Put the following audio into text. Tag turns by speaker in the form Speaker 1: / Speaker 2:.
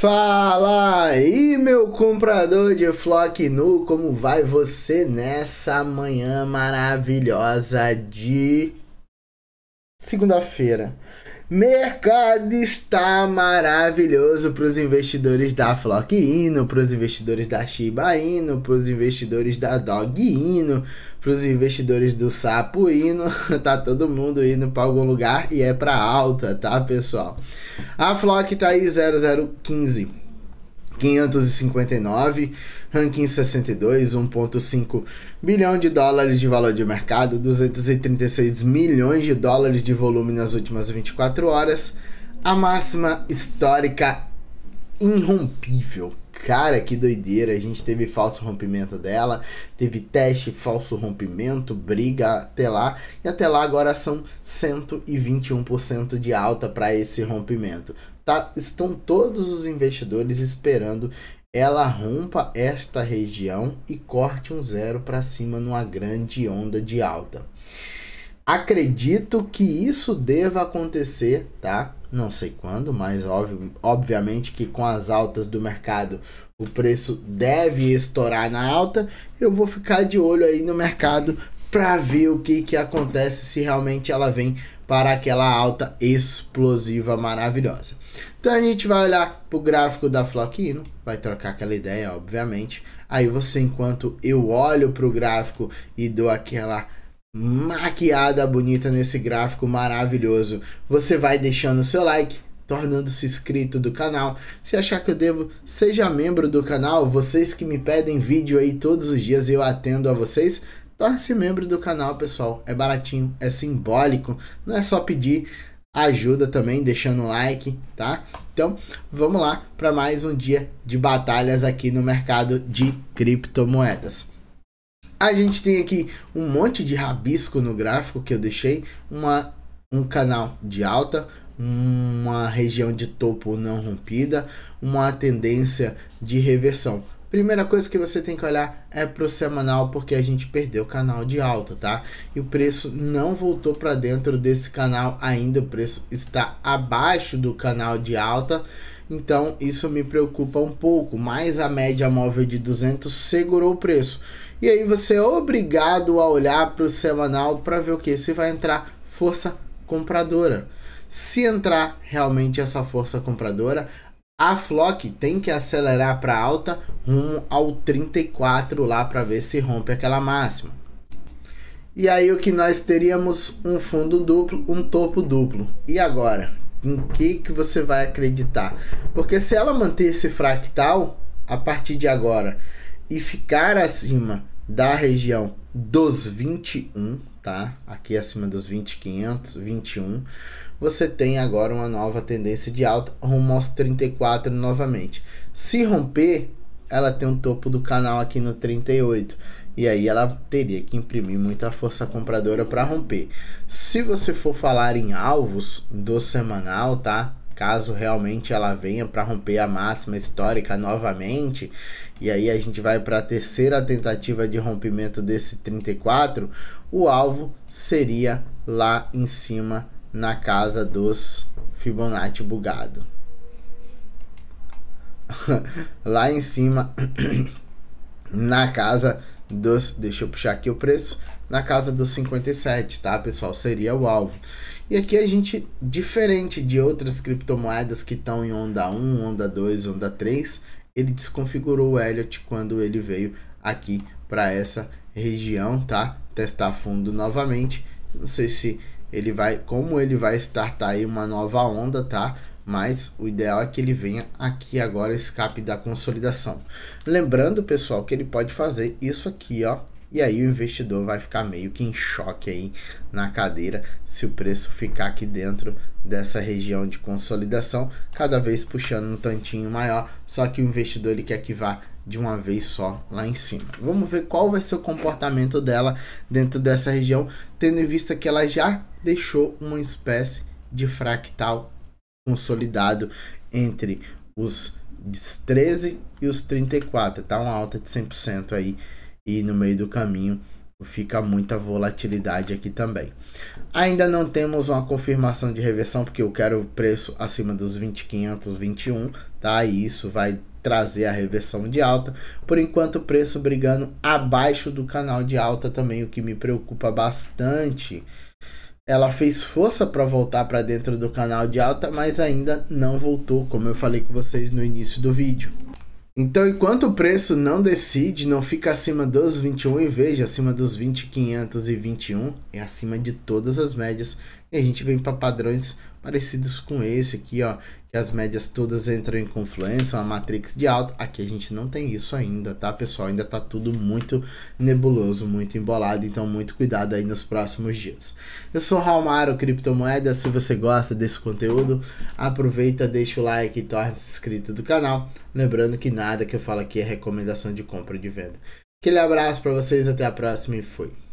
Speaker 1: Fala aí, meu comprador de Flock Nu, como vai você nessa manhã maravilhosa de Segunda-feira. Mercado está maravilhoso para os investidores da Flock Ino, para os investidores da Shiba Inu, para os investidores da Dog Inu, para os investidores do Sapo Inu. tá todo mundo indo para algum lugar e é para alta, tá, pessoal? A Flock tá aí 0015. 559, ranking 62, 1,5 bilhão de dólares de valor de mercado, 236 milhões de dólares de volume nas últimas 24 horas, a máxima histórica irrompível. Cara, que doideira! A gente teve falso rompimento dela, teve teste, falso rompimento, briga até lá, e até lá agora são 121% de alta para esse rompimento tá, estão todos os investidores esperando ela rompa esta região e corte um zero para cima numa grande onda de alta. Acredito que isso deva acontecer, tá? Não sei quando, mas óbvio, obviamente que com as altas do mercado o preço deve estourar na alta. Eu vou ficar de olho aí no mercado para ver o que, que acontece se realmente ela vem para aquela alta explosiva maravilhosa. Então a gente vai olhar pro o gráfico da Floquino, vai trocar aquela ideia, obviamente. Aí você, enquanto eu olho para o gráfico e dou aquela maquiada bonita nesse gráfico maravilhoso, você vai deixando o seu like, tornando-se inscrito do canal. Se achar que eu devo, seja membro do canal. Vocês que me pedem vídeo aí todos os dias, eu atendo a vocês. Torne-se membro do canal, pessoal. É baratinho, é simbólico. Não é só pedir ajuda também deixando um like, tá? Então, vamos lá para mais um dia de batalhas aqui no mercado de criptomoedas. A gente tem aqui um monte de rabisco no gráfico que eu deixei, uma, um canal de alta, uma região de topo não rompida, uma tendência de reversão. Primeira coisa que você tem que olhar é pro semanal, porque a gente perdeu o canal de alta, tá? E o preço não voltou para dentro desse canal ainda, o preço está abaixo do canal de alta. Então isso me preocupa um pouco, mas a média móvel de 200 segurou o preço. E aí você é obrigado a olhar para o semanal para ver o que se vai entrar força compradora. Se entrar realmente essa força compradora, a Flock tem que acelerar para alta rumo ao 34 lá para ver se rompe aquela máxima. E aí o que nós teríamos um fundo duplo, um topo duplo. E agora? Em que, que você vai acreditar? Porque se ela manter esse fractal a partir de agora e ficar acima da região dos 21, tá? Aqui acima dos 2.500, 21. Você tem agora uma nova tendência de alta rumo aos 34 novamente. Se romper, ela tem um topo do canal aqui no 38. E aí ela teria que imprimir muita força compradora para romper. Se você for falar em alvos do semanal, tá? caso realmente ela venha para romper a máxima histórica novamente, e aí a gente vai para a terceira tentativa de rompimento desse 34, o alvo seria lá em cima na casa dos Fibonacci bugado. lá em cima na casa dos, deixa eu puxar aqui o preço, na casa dos 57, tá, pessoal? Seria o alvo. E aqui a gente, diferente de outras criptomoedas que estão em onda 1, onda 2, onda 3, ele desconfigurou o Elliot quando ele veio aqui para essa região, tá? Testar fundo novamente. Não sei se ele vai, como ele vai startar aí uma nova onda, tá? mas o ideal é que ele venha aqui agora, escape da consolidação. Lembrando, pessoal, que ele pode fazer isso aqui, ó, e aí o investidor vai ficar meio que em choque aí na cadeira se o preço ficar aqui dentro dessa região de consolidação, cada vez puxando um tantinho maior, só que o investidor ele quer que vá de uma vez só lá em cima. Vamos ver qual vai ser o comportamento dela dentro dessa região, tendo em vista que ela já deixou uma espécie de fractal consolidado entre os 13 e os 34, tá? Uma alta de 100% aí e no meio do caminho fica muita volatilidade aqui também. Ainda não temos uma confirmação de reversão porque eu quero o preço acima dos 20.521, tá? E isso vai trazer a reversão de alta. Por enquanto, o preço brigando abaixo do canal de alta também, o que me preocupa bastante. Ela fez força para voltar para dentro do canal de alta, mas ainda não voltou, como eu falei com vocês no início do vídeo. Então, enquanto o preço não decide, não fica acima dos 21 e veja acima dos 20.521 é acima de todas as médias e a gente vem para padrões parecidos com esse aqui, ó, que as médias todas entram em confluência, uma matrix de alta. Aqui a gente não tem isso ainda, tá, pessoal? Ainda tá tudo muito nebuloso, muito embolado, então muito cuidado aí nos próximos dias. Eu sou Maro, Criptomoedas, se você gosta desse conteúdo, aproveita, deixa o like e torne-se inscrito do canal. Lembrando que nada que eu falo aqui é recomendação de compra ou de venda. Aquele abraço para vocês, até a próxima e fui.